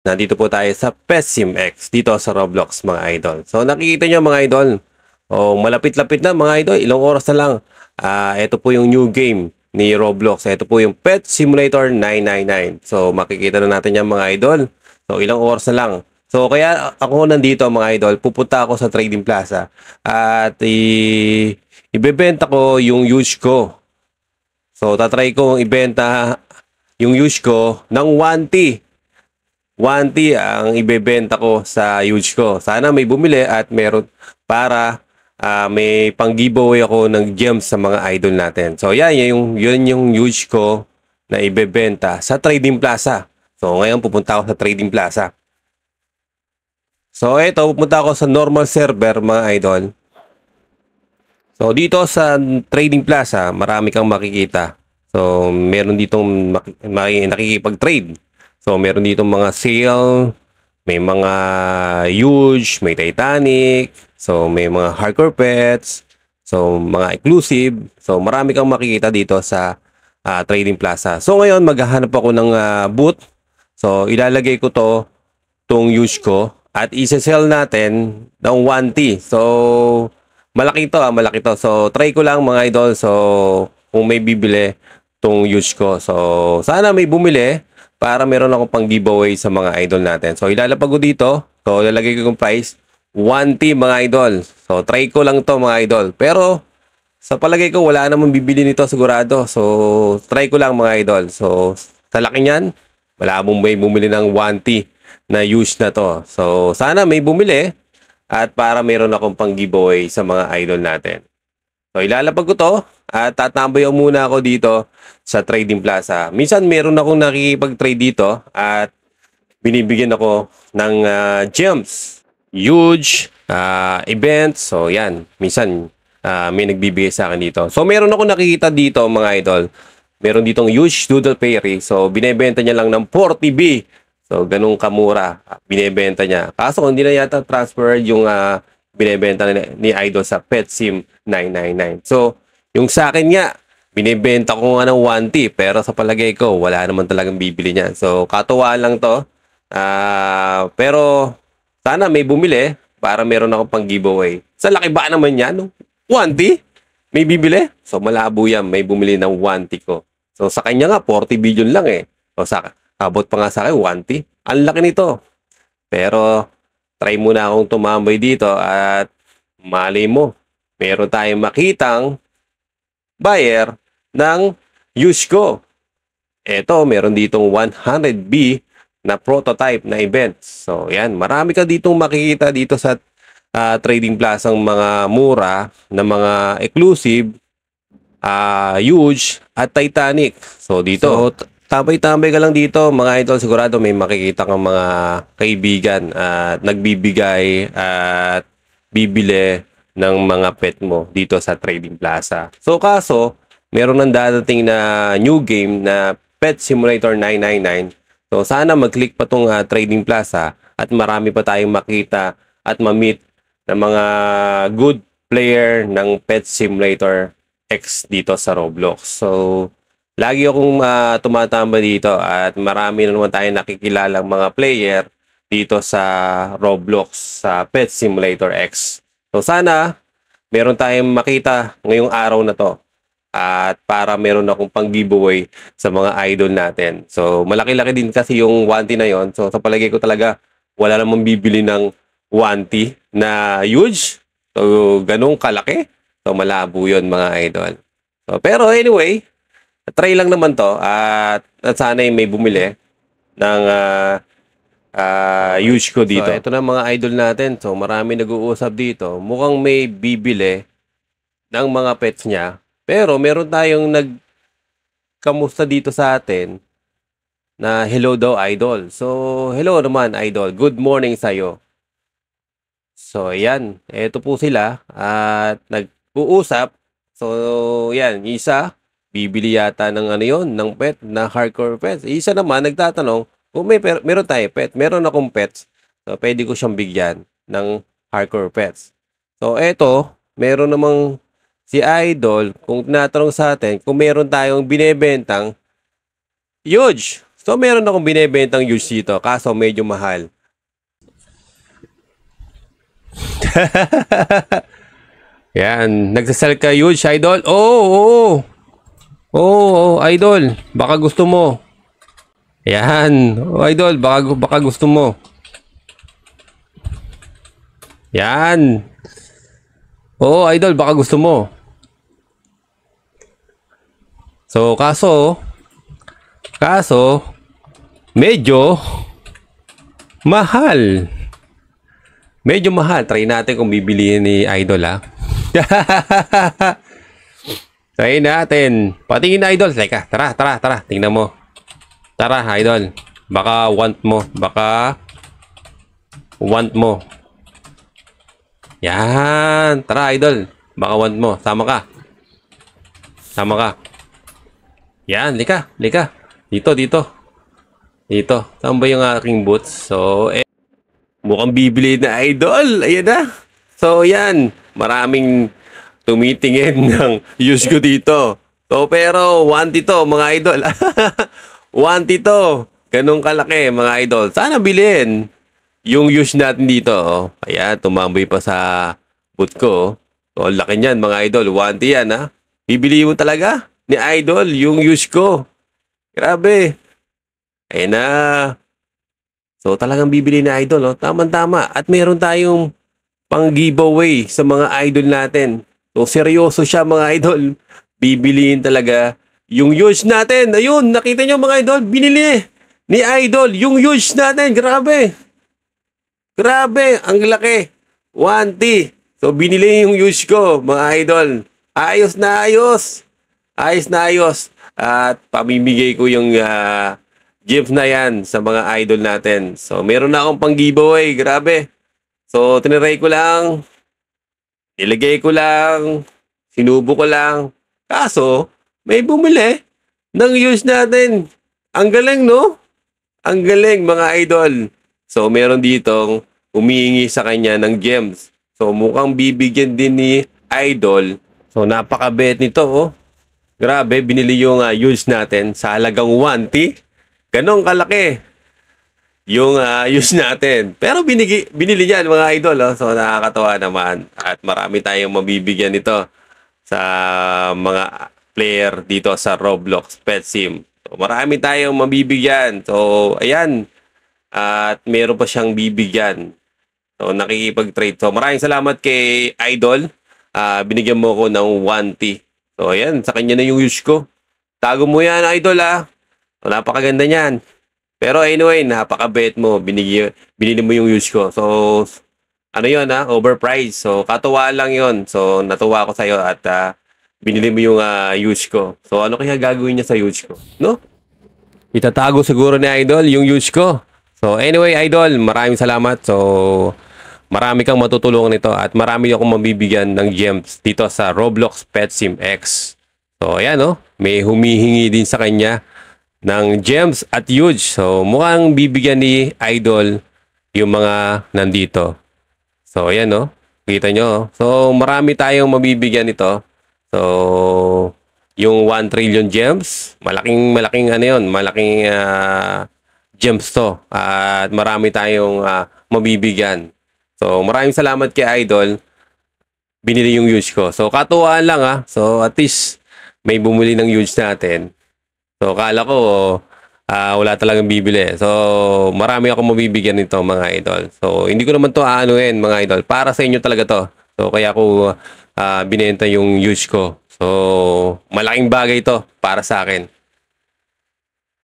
Nandito po tayo sa X dito sa Roblox mga idol. So nakikita nyo mga idol, oh, malapit-lapit na mga idol, ilang oras na lang. Uh, ah, ito po yung new game ni Roblox. Ito po yung Pet Simulator 999. So makikita na natin yan mga idol. So ilang oras na lang. So kaya ako nandito mga idol, pupunta ako sa Trading Plaza at ibebenta ko yung huge ko. So tatry ko ibenta yung huge ko ng 1T 1T ang ibebenta ko sa huge ko. Sana may bumili at meron para uh, may pang-giveaway ako ng gems sa mga idol natin. So yan, yung, yun yung huge ko na ibebenta sa Trading Plaza. So ngayon pupunta ako sa Trading Plaza. So ito, pupunta ako sa normal server mga idol. So dito sa Trading Plaza, marami kang makikita. So meron ditong makikipag-trade. So, meron dito mga sale, may mga huge, may Titanic, so may mga hardcore pets, so mga exclusive. So, marami kang makikita dito sa uh, Trading Plaza. So, ngayon, maghahanap ako ng uh, booth. So, ilalagay ko to, tong huge ko, at isa-sell natin ng 1T. So, malaki to ah, malaki to. So, try ko lang mga idol. So, kung may bibili tong huge ko. So, sana may bumili para meron ako pang giveaway sa mga idol natin. So, ilalapag ko dito. So, lalagay ko yung price. 1T mga idol. So, try ko lang to mga idol. Pero, sa palagay ko, wala namang bibili nito sigurado. So, try ko lang mga idol. So, sa laki niyan, wala mong may bumili ng 1T na use na to. So, sana may bumili at para meron akong pang giveaway sa mga idol natin. So, ilalapag ko to at tatambay muna ako dito sa Trading Plaza. Minsan meron akong nakikipag-trade dito at binibigyan ako ng uh, gems. Huge uh, events. So yan, minsan uh, may nagbibigay sa akin dito. So meron ako nakikita dito mga idol. Meron ditong huge doodle fairy. So binebenta niya lang ng 40B. So ganun kamura binebenta niya. Kaso hindi na yata transferred yung uh, binebenta ni, ni idol sa PetSim 999. So yung sa akin nga, binibenta ko nga ng 1T pero sa palagay ko wala naman talagang bibili niyan. So katuwaan lang to. Uh, pero sana may bumili para meron ako pang giveaway. Sa laki ba naman yan? 1T? May bibili? So malabo yan. May bumili ng 1T ko. So sa kanya nga 40 billion lang eh. So sa abot pa nga sa akin 1T. Ang laki nito. Pero try muna akong tumambay dito at mali mo. Meron tayong makitang buyer ng use Ito, meron ditong 100B na prototype na event. So, yan. Marami ka ditong makikita dito sa uh, trading plaza ang mga mura na mga exclusive, uh, huge, at Titanic. So, dito, so, tambay-tambay ka lang dito. Mga idol, sigurado may makikita kang mga kaibigan at uh, nagbibigay at uh, bibili ng mga pet mo dito sa Trading Plaza. So kaso, meron ng dadating na new game na Pet Simulator 999. So sana mag-click pa tong uh, Trading Plaza at marami pa tayong makita at ma-meet ng mga good player ng Pet Simulator X dito sa Roblox. So lagi akong uh, ah, tumatama dito at marami na naman tayong nakikilalang mga player dito sa Roblox sa Pet Simulator X. So sana meron tayong makita ngayong araw na to at para meron akong pang giveaway sa mga idol natin. So malaki-laki din kasi yung 1 na yon. So sa palagay ko talaga wala namang bibili ng 1 na huge. So ganong kalaki. So malabo yon mga idol. So, pero anyway, try lang naman to at, at sana may bumili ng uh, uh, huge ko dito. So, ito na mga idol natin. So, marami nag-uusap dito. Mukhang may bibili ng mga pets niya. Pero, meron tayong nagkamusta dito sa atin na hello daw, idol. So, hello naman, idol. Good morning sa'yo. So, ayan. Ito po sila. At nag-uusap. So, yan. Isa, bibili yata ng ano yon ng pet, na hardcore pet. Isa naman, nagtatanong, kung oh, may per, meron tayo pet, meron akong pets, so pwede ko siyang bigyan ng hardcore pets. So eto, meron namang si Idol, kung tinatanong sa atin, kung meron tayong binebentang huge. So meron akong binebentang huge dito, kaso medyo mahal. Yan, nagsasell ka huge, Idol. Oo, oh, oo. Oh. Oo, oh, oh, Idol, baka gusto mo. Yan. O, oh, idol, baka, baka gusto mo. Yan. Oo, oh, idol, baka gusto mo. So, kaso, kaso, medyo, mahal. Medyo mahal. Try natin kung bibilihin ni idol, ha? Ah. Try natin. Patingin na idol. Teka, tara, tara, tara. Tingnan mo. Tara, idol. Baka want mo. Baka want mo. Yan. Tara, idol. Baka want mo. Tama ka. Tama ka. Yan. Lika. Lika. Dito, dito. Dito. Saan ba yung aking boots? So, eh. Mukhang bibili na, idol. Ayan na. So, yan. Maraming tumitingin ng use ko dito. So, pero, want ito, mga idol. 1T to. Ganun kalaki mga idol. Sana bilhin yung use natin dito. Oh. Ayan, tumamboy pa sa boot ko. Oh, oh laki niyan mga idol. 1T yan ha. Bibili mo talaga ni idol yung use ko. Grabe. Ayan na. So talagang bibili na idol. Oh. Tama-tama. At meron tayong pang giveaway sa mga idol natin. So seryoso siya mga idol. Bibiliin talaga yung huge natin, ayun, nakita niyo mga idol, binili ni idol yung huge natin. Grabe. Grabe, ang laki. 1T. So, binili yung huge ko, mga idol. Ayos na ayos. Ayos na ayos. At pamimigay ko yung uh, gift na yan sa mga idol natin. So, meron na akong pang giveaway. Grabe. So, tiniray ko lang. Ilagay ko lang. Sinubo ko lang. Kaso, may bumili ng used natin. Ang galing, no? Ang galing, mga idol. So, meron ditong umiingi sa kanya ng gems. So, mukhang bibigyan din ni idol. So, napaka nito, oh. Grabe, binili yung uh, ah, views natin sa halagang 1T. Ganong kalaki yung uh, use natin. Pero binigi, binili yan mga idol. Oh. So nakakatawa naman. At marami tayong mabibigyan nito sa mga player dito sa Roblox Pet Sim. So, marami tayong mabibigyan. So, ayan. At meron pa siyang bibigyan. So, nakikipag-trade. So, maraming salamat kay Idol. Uh, binigyan mo ko ng 1T. So, ayan. Sa kanya na yung use ko. Tago mo yan, Idol, ah. So, napakaganda niyan. Pero anyway, napaka-bet mo. Binigyan, binili mo yung use ko. So, ano yon ha? Ah? Overpriced. So, katuwa lang yon So, natuwa ko sa'yo at uh, binili mo yung uh, ah, huge ko. So, ano kaya gagawin niya sa huge ko? No? Itatago siguro ni Idol yung huge ko. So, anyway, Idol, maraming salamat. So, marami kang matutulungan nito at marami akong mabibigyan ng gems dito sa Roblox Pet Sim X. So, ayan, no? May humihingi din sa kanya ng gems at huge. So, mukhang bibigyan ni Idol yung mga nandito. So, ayan, no? Kita nyo. Oh. So, marami tayong mabibigyan nito. So, yung 1 trillion gems, malaking malaking ano 'yon, malaking uh, gems to. At marami tayong uh, mabibigyan. So, maraming salamat kay Idol. Binili yung huge ko. So, katuwaan lang ha. Ah. So, at least may bumuli ng huge natin. So, kala ko uh, wala talagang bibili. So, marami akong mabibigyan nito mga idol. So, hindi ko naman to aanuin mga idol. Para sa inyo talaga to. So, kaya ako uh, uh, binenta yung huge ko. So, malaking bagay ito para sa akin.